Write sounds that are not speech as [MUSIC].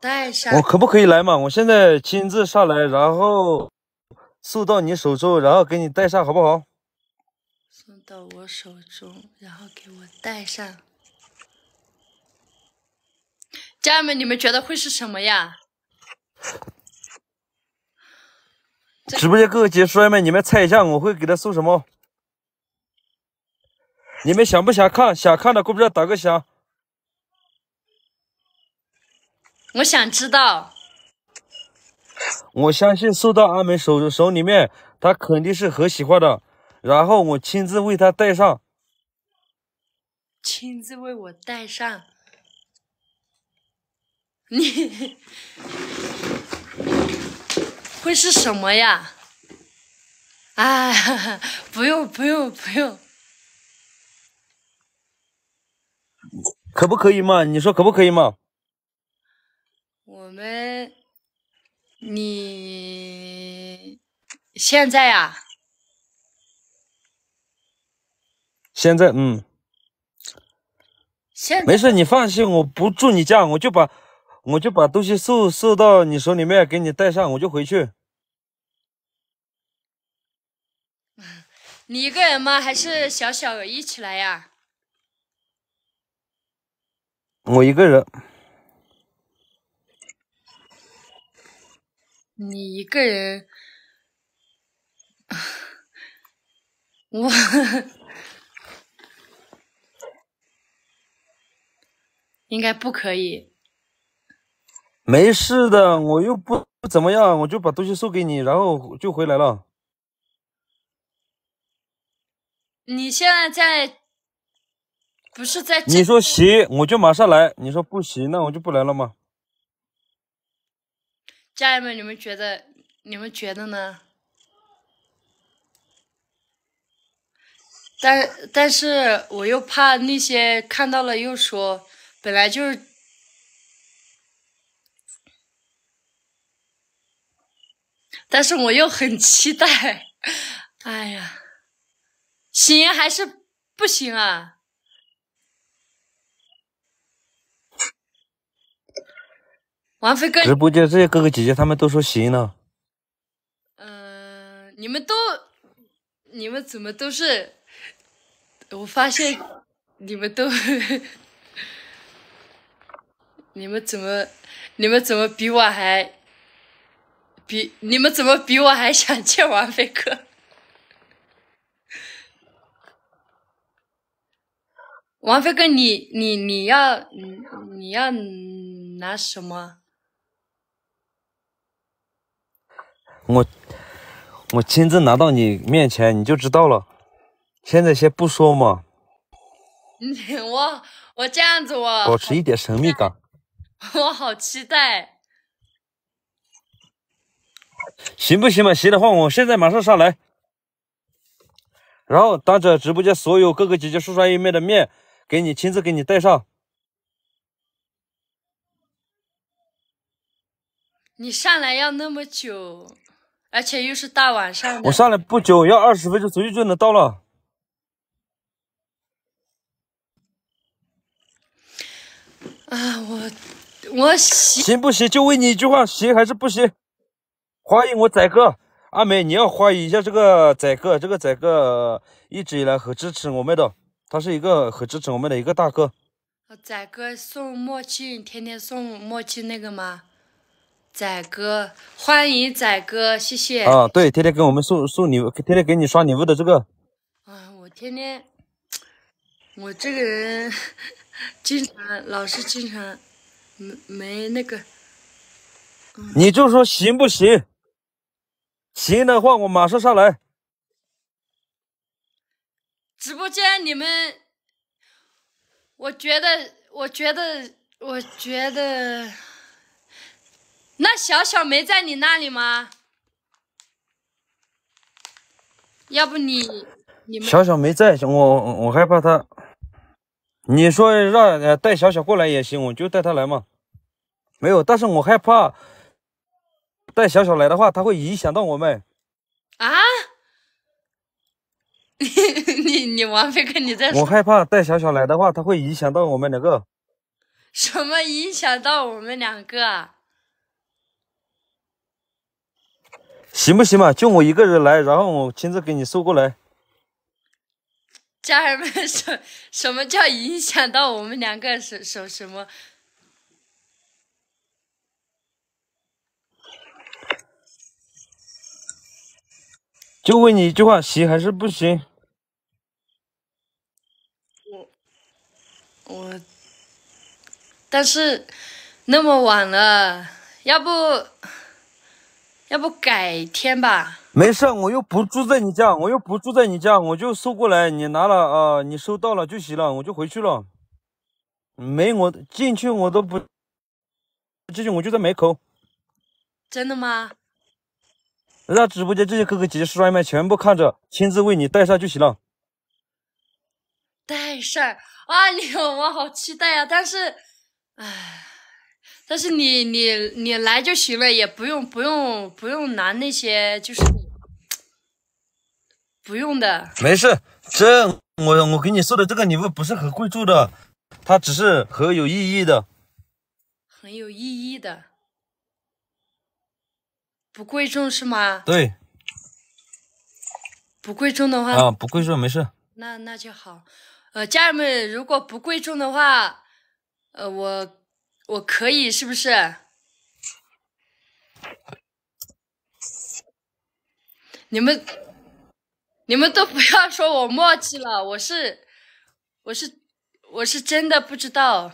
对，我可不可以来嘛？我现在亲自上来，然后送到你手中，然后给你带上，好不好？送到我手中，然后给我带上。家人们，你们觉得会是什么呀？直播间各位解说们，你们猜一下我会给他送什么？你们想不想看？想看的公屏上打个响。我想知道，我相信送到阿梅手手里面，她肯定是很喜欢的。然后我亲自为她戴上，亲自为我戴上，你 [LAUGHS] 会是什么呀？哎，[LAUGHS] 不用不用不用，可不可以嘛？你说可不可以嘛？们，你现在呀？现在，嗯，现没事，你放心，我不住你家，我就把我就把东西送送到你手里面，给你带上，我就回去。你一个人吗？还是小小一起来呀？我一个人。你一个人，我应该不可以。没事的，我又不不怎么样，我就把东西送给你，然后就回来了。你现在在，不是在？你说行，我就马上来；你说不行，那我就不来了嘛。家人们，你们觉得你们觉得呢？但但是我又怕那些看到了又说，本来就是，但是我又很期待，[LAUGHS] 哎呀，行还是不行啊？王飞哥，直播间这些哥哥姐姐他们都说行了。嗯，你们都，你们怎么都是？我发现你们都，你们怎么，你们怎么比我还，比你们怎么比我还想见王菲哥？王菲哥，你你你要，你你要拿什么？我我亲自拿到你面前，你就知道了。现在先不说嘛。[LAUGHS] 你我我这样子，我保持一点神秘感。[LAUGHS] 我好期待。行不行嘛？行的话，我现在马上上来，然后当着直播间所有哥哥姐姐叔叔阿姨们的面，给你亲自给你戴上。你上来要那么久？而且又是大晚上的。我上来不久，要二十分钟左右就能到了。啊，我我行不行？就问你一句话，行还是不行？欢迎我仔哥阿美，你要欢迎一下这个仔哥。这个仔哥一直以来很支持我们的，他是一个很支持我们的一个大哥。仔哥送墨镜，天天送墨镜那个吗？仔哥，欢迎仔哥，谢谢啊！对，天天给我们送送礼物，天天给你刷礼物的这个。啊，我天天，我这个人经常老是经常没没那个。你就说行不行？行的话，我马上上来。直播间，你们，我觉得，我觉得，我觉得。那小小没在你那里吗？要不你你小小没在，我我害怕他。你说让带小小过来也行，我就带他来嘛。没有，但是我害怕带小小来的话，他会影响到我们。啊？[LAUGHS] 你你你王飞哥你在？我害怕带小小来的话，他会影响到我们两个。什么影响到我们两个？行不行嘛？就我一个人来，然后我亲自给你送过来。家人们，什什么叫影响到我们两个什什什么？就问你一句话，行还是不行？我我，但是那么晚了，要不？要不改天吧，没事我又不住在你家，我又不住在你家，我就送过来，你拿了啊，你收到了就行了，我就回去了。没我进去，我都不进去，我就在门口。真的吗？让直播间这些哥哥姐姐、阿姨们全部看着，亲自为你带上就行了。带上啊！你我好期待呀，但是，唉。但是你你你来就行了，也不用不用不用拿那些，就是不用的。没事，这我我给你送的这个礼物不是很贵重的，它只是很有意义的。很有意义的，不贵重是吗？对。不贵重的话。啊，不贵重，没事。那那就好。呃，家人们，如果不贵重的话，呃，我。我可以是不是？你们，你们都不要说我墨迹了，我是，我是，我是真的不知道。